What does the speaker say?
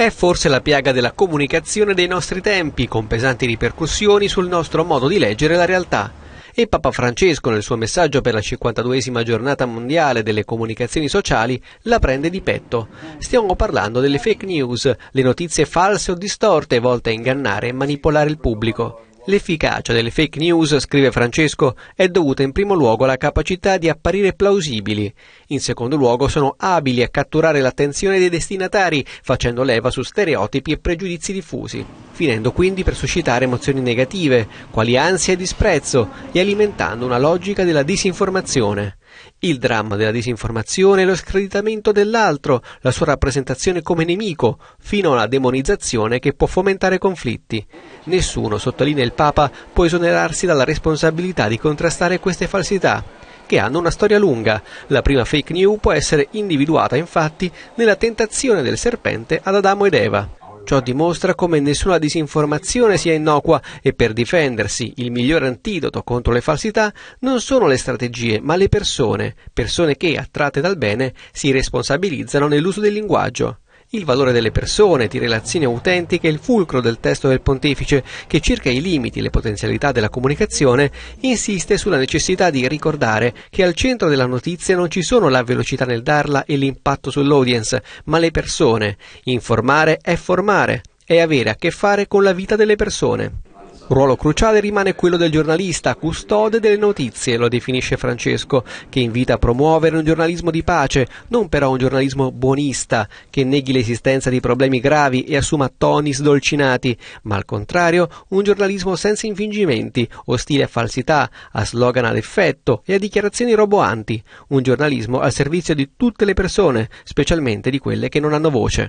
È forse la piaga della comunicazione dei nostri tempi, con pesanti ripercussioni sul nostro modo di leggere la realtà. E Papa Francesco, nel suo messaggio per la 52esima giornata mondiale delle comunicazioni sociali, la prende di petto. Stiamo parlando delle fake news, le notizie false o distorte volte a ingannare e manipolare il pubblico. L'efficacia delle fake news, scrive Francesco, è dovuta in primo luogo alla capacità di apparire plausibili, in secondo luogo sono abili a catturare l'attenzione dei destinatari, facendo leva su stereotipi e pregiudizi diffusi, finendo quindi per suscitare emozioni negative, quali ansia e disprezzo, e alimentando una logica della disinformazione. Il dramma della disinformazione è lo screditamento dell'altro, la sua rappresentazione come nemico, fino alla demonizzazione che può fomentare conflitti. Nessuno, sottolinea il Papa, può esonerarsi dalla responsabilità di contrastare queste falsità che hanno una storia lunga. La prima fake news può essere individuata infatti nella tentazione del serpente ad Adamo ed Eva. Ciò dimostra come nessuna disinformazione sia innocua e per difendersi il miglior antidoto contro le falsità non sono le strategie ma le persone, persone che, attratte dal bene, si responsabilizzano nell'uso del linguaggio. Il valore delle persone, di relazioni autentiche il fulcro del testo del pontefice che circa i limiti e le potenzialità della comunicazione insiste sulla necessità di ricordare che al centro della notizia non ci sono la velocità nel darla e l'impatto sull'audience, ma le persone. Informare è formare, è avere a che fare con la vita delle persone. Ruolo cruciale rimane quello del giornalista, custode delle notizie, lo definisce Francesco, che invita a promuovere un giornalismo di pace, non però un giornalismo buonista, che neghi l'esistenza di problemi gravi e assuma toni sdolcinati, ma al contrario un giornalismo senza infingimenti, ostile a falsità, a slogan ad effetto e a dichiarazioni roboanti, un giornalismo al servizio di tutte le persone, specialmente di quelle che non hanno voce.